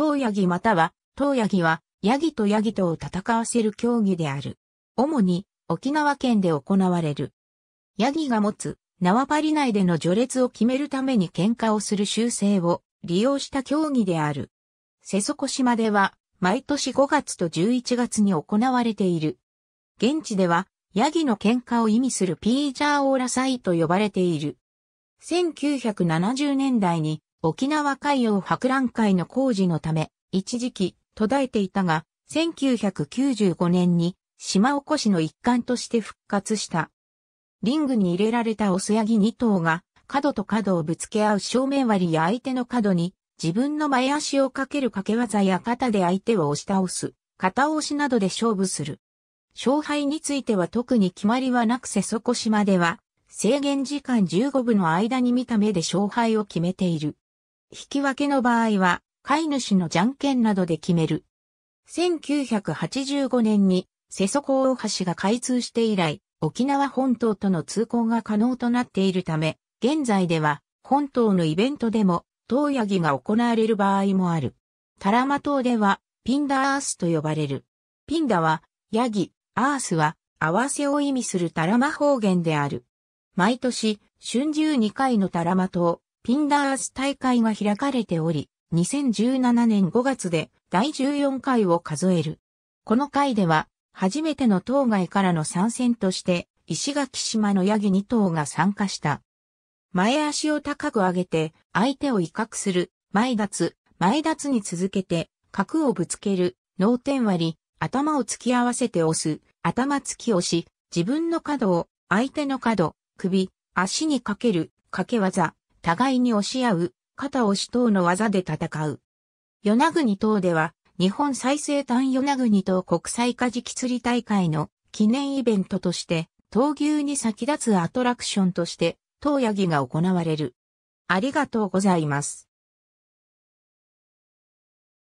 東ヤギまたは、東ヤギは、ヤギとヤギとを戦わせる競技である。主に、沖縄県で行われる。ヤギが持つ、縄張り内での序列を決めるために喧嘩をする習性を利用した競技である。瀬底島では、毎年5月と11月に行われている。現地では、ヤギの喧嘩を意味するピージャーオーラサイと呼ばれている。1970年代に沖縄海洋博覧会の工事のため、一時期途絶えていたが、1995年に島おこしの一環として復活した。リングに入れられたオスヤギ2頭が角と角をぶつけ合う正面割りや相手の角に自分の前足をかける掛け技や肩で相手を押し倒す、肩押しなどで勝負する。勝敗については特に決まりはなく瀬底島では制限時間15分の間に見た目で勝敗を決めている。引き分けの場合は、飼い主のじゃんけんなどで決める。1985年に、瀬底大橋が開通して以来、沖縄本島との通行が可能となっているため、現在では、本島のイベントでも、東ヤギが行われる場合もある。タラマ島では、ピンダーアースと呼ばれる。ピンダは、ヤギ、アースは、合わせを意味するタラマ方言である。毎年、春秋2回のタラマ島、ィンダース大会が開かれており、2017年5月で第14回を数える。この回では、初めての当該からの参戦として、石垣島のヤギ2頭が参加した。前足を高く上げて、相手を威嚇する、前立つ、前立つに続けて、角をぶつける、脳天割り、頭を突き合わせて押す、頭突き押し、自分の角を、相手の角、首、足にかける、掛け技、互いに押し合う、肩押し等の技で戦う。与那国等では、日本最西端与那国島国際カジキ釣り大会の記念イベントとして、闘牛に先立つアトラクションとして、闘ヤギが行われる。ありがとうございます。